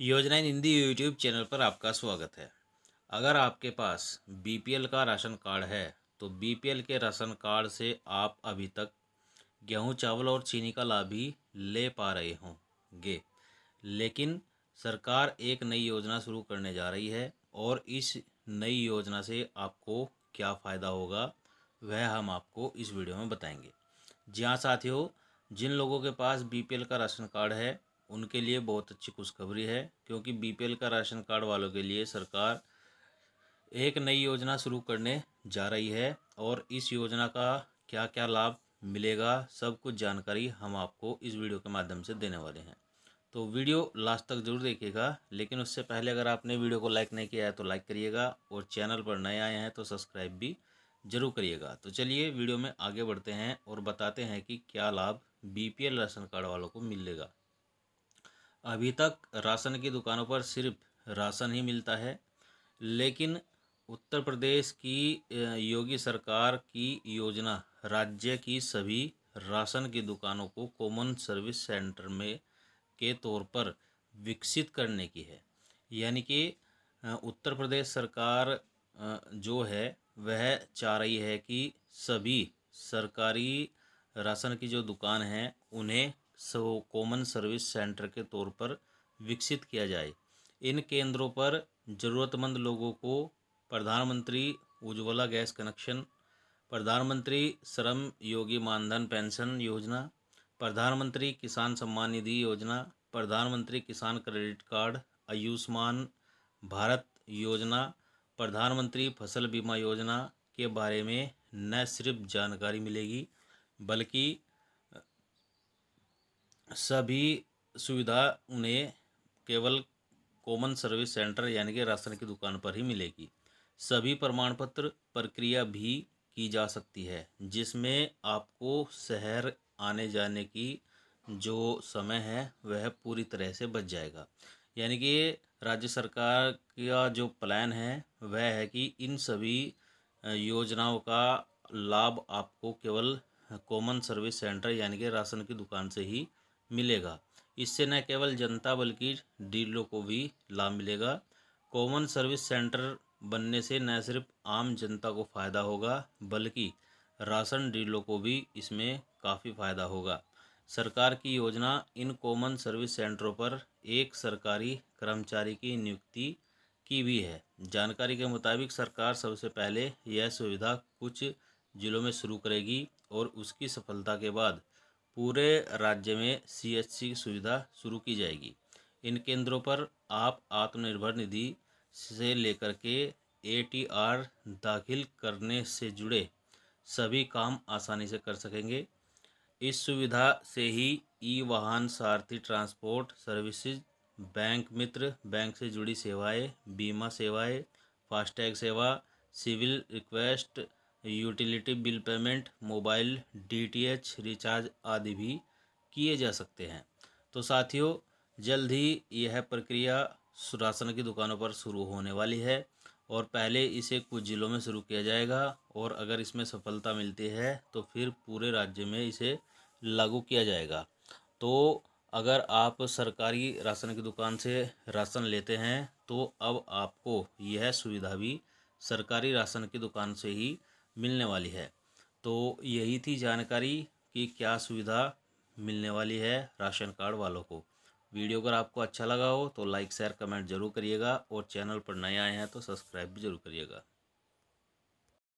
योजना इन Hindi YouTube channel पर आपका स्वागत है अगर आपके पास बीपीएल का राशन कार्ड है तो बीपीएल के राशन कार्ड से आप अभी तक गेहूं चावल और चीनी का लाभ ही ले पा रहे होंगे लेकिन सरकार एक नई योजना शुरू करने जा रही है और इस नई योजना से आपको क्या फ़ायदा होगा वह हम आपको इस वीडियो में बताएंगे जी हाँ साथियों जिन लोगों के पास बीपीएल का राशन कार्ड है उनके लिए बहुत अच्छी खुशखबरी है क्योंकि बीपीएल का राशन कार्ड वालों के लिए सरकार एक नई योजना शुरू करने जा रही है और इस योजना का क्या क्या लाभ मिलेगा सब कुछ जानकारी हम आपको इस वीडियो के माध्यम से देने वाले हैं तो वीडियो लास्ट तक जरूर देखिएगा लेकिन उससे पहले अगर आपने वीडियो को लाइक नहीं किया है तो लाइक करिएगा और चैनल पर नए आए हैं तो सब्सक्राइब भी जरूर करिएगा तो चलिए वीडियो में आगे बढ़ते हैं और बताते हैं कि क्या लाभ बीपीएल राशन कार्ड वालों को मिलेगा अभी तक राशन की दुकानों पर सिर्फ राशन ही मिलता है लेकिन उत्तर प्रदेश की योगी सरकार की योजना राज्य की सभी राशन की दुकानों को कॉमन सर्विस सेंटर में के तौर पर विकसित करने की है यानी कि उत्तर प्रदेश सरकार जो है वह चाह रही है कि सभी सरकारी राशन की जो दुकान हैं उन्हें सो कॉमन सर्विस सेंटर के तौर पर विकसित किया जाए इन केंद्रों पर ज़रूरतमंद लोगों को प्रधानमंत्री उज्ज्वला गैस कनेक्शन प्रधानमंत्री श्रम योगी मानधन पेंशन योजना प्रधानमंत्री किसान सम्मान निधि योजना प्रधानमंत्री किसान क्रेडिट कार्ड आयुष्मान भारत योजना प्रधानमंत्री फसल बीमा योजना के बारे में न सिर्फ जानकारी मिलेगी बल्कि सभी सुविधा उन्हें केवल कॉमन सर्विस सेंटर यानी कि राशन की दुकान पर ही मिलेगी सभी प्रमाण पत्र प्रक्रिया भी की जा सकती है जिसमें आपको शहर आने जाने की जो समय है वह पूरी तरह से बच जाएगा यानी कि राज्य सरकार का जो प्लान है वह है कि इन सभी योजनाओं का लाभ आपको केवल कॉमन सर्विस सेंटर यानी कि राशन की दुकान से ही मिलेगा इससे न केवल जनता बल्कि डीलरों को भी लाभ मिलेगा कॉमन सर्विस सेंटर बनने से न सिर्फ आम जनता को फ़ायदा होगा बल्कि राशन डीलरों को भी इसमें काफ़ी फ़ायदा होगा सरकार की योजना इन कॉमन सर्विस सेंटरों पर एक सरकारी कर्मचारी की नियुक्ति की भी है जानकारी के मुताबिक सरकार सबसे पहले यह सुविधा कुछ ज़िलों में शुरू करेगी और उसकी सफलता के बाद पूरे राज्य में सीएचसी की सुविधा शुरू की जाएगी इन केंद्रों पर आप आत्मनिर्भर निधि से लेकर के एटीआर दाखिल करने से जुड़े सभी काम आसानी से कर सकेंगे इस सुविधा से ही e Vahan Sarathi transport services bank Mitra bank से जुड़ी सेवाएं बीमा सेवाएं फास्टैग सेवा civil request utility bill payment mobile DTH recharge आदि भी किए जा सकते हैं तो साथियों जल्द ही यह प्रक्रिया राशन की दुकानों पर शुरू होने वाली है और पहले इसे कुछ ज़िलों में शुरू किया जाएगा और अगर इसमें सफलता मिलती है तो फिर पूरे राज्य में इसे लागू किया जाएगा तो अगर आप सरकारी राशन की दुकान से राशन लेते हैं तो अब आपको यह सुविधा भी सरकारी राशन की दुकान से ही मिलने वाली है तो यही थी जानकारी कि क्या सुविधा मिलने वाली है राशन कार्ड वालों को वीडियो अगर आपको अच्छा लगा हो तो लाइक शेयर कमेंट जरूर करिएगा और चैनल पर नए आए हैं तो सब्सक्राइब भी जरूर करिएगा